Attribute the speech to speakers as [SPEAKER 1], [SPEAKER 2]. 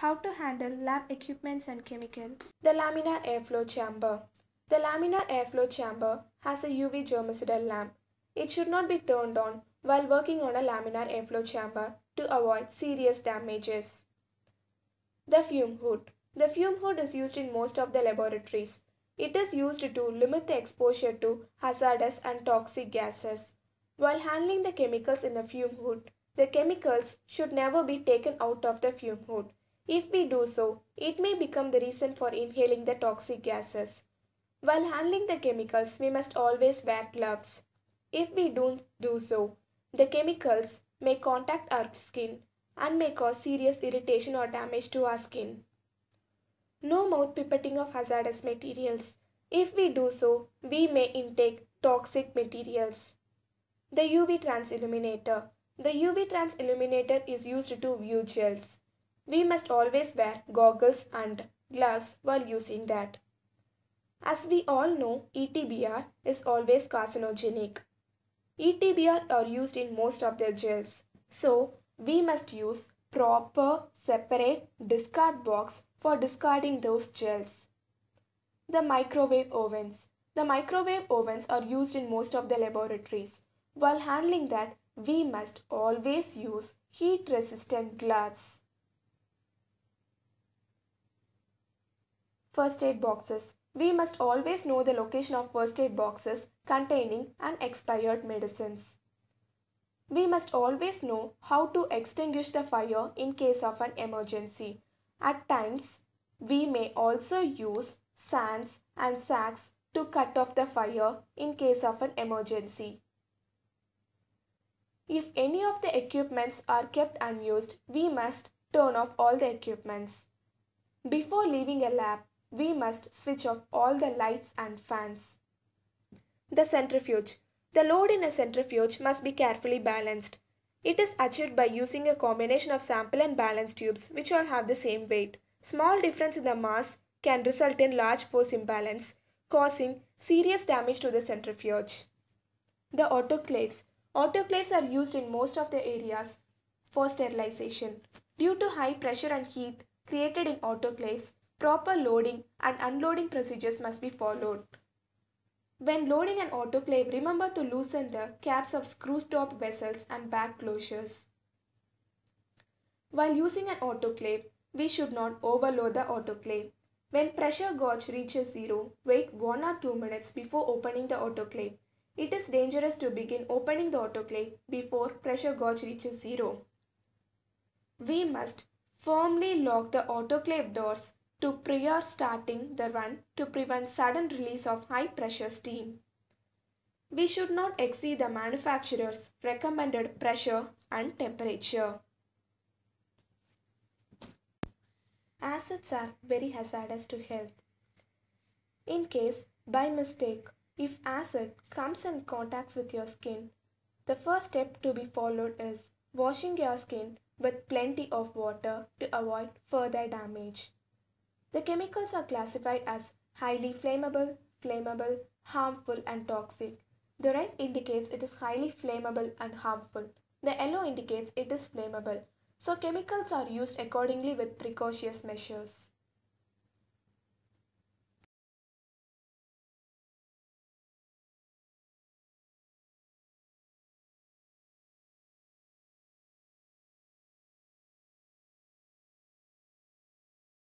[SPEAKER 1] How to handle lab equipments and chemicals. The laminar airflow chamber. The laminar airflow chamber has a UV germicidal lamp. It should not be turned on while working on a laminar airflow chamber to avoid serious damages. The fume hood. The fume hood is used in most of the laboratories. It is used to limit the exposure to hazardous and toxic gases. While handling the chemicals in a fume hood, the chemicals should never be taken out of the fume hood. If we do so, it may become the reason for inhaling the toxic gases. While handling the chemicals, we must always wear gloves. If we don't do so, the chemicals may contact our skin and may cause serious irritation or damage to our skin. No mouth pipetting of hazardous materials. If we do so, we may intake toxic materials. The UV trans illuminator. The UV trans illuminator is used to view gels. We must always wear goggles and gloves while using that. As we all know, ETBR is always carcinogenic. ETBR are used in most of their gels. So, we must use proper separate discard box for discarding those gels. The microwave ovens. The microwave ovens are used in most of the laboratories. While handling that, we must always use heat resistant gloves. First aid boxes. We must always know the location of first aid boxes containing an expired medicines. We must always know how to extinguish the fire in case of an emergency. At times, we may also use sands and sacks to cut off the fire in case of an emergency. If any of the equipments are kept unused, we must turn off all the equipments. Before leaving a lab, we must switch off all the lights and fans. The centrifuge. The load in a centrifuge must be carefully balanced. It is achieved by using a combination of sample and balance tubes which all have the same weight. Small difference in the mass can result in large force imbalance, causing serious damage to the centrifuge. The autoclaves. Autoclaves are used in most of the areas for sterilization. Due to high pressure and heat created in autoclaves, proper loading and unloading procedures must be followed. When loading an autoclave, remember to loosen the caps of screw stop vessels and back closures. While using an autoclave, we should not overload the autoclave. When pressure gauge reaches zero, wait 1 or 2 minutes before opening the autoclave. It is dangerous to begin opening the autoclave before pressure gauge reaches zero. We must firmly lock the autoclave doors to prior starting the run to prevent sudden release of high pressure steam. We should not exceed the manufacturer's recommended pressure and temperature. Acids are very hazardous to health. In case, by mistake, if acid comes in contact with your skin, the first step to be followed is washing your skin with plenty of water to avoid further damage. The chemicals are classified as highly flammable, flammable, harmful and toxic. The red indicates it is highly flammable and harmful. The yellow indicates it is flammable. So chemicals are used accordingly with precautious measures.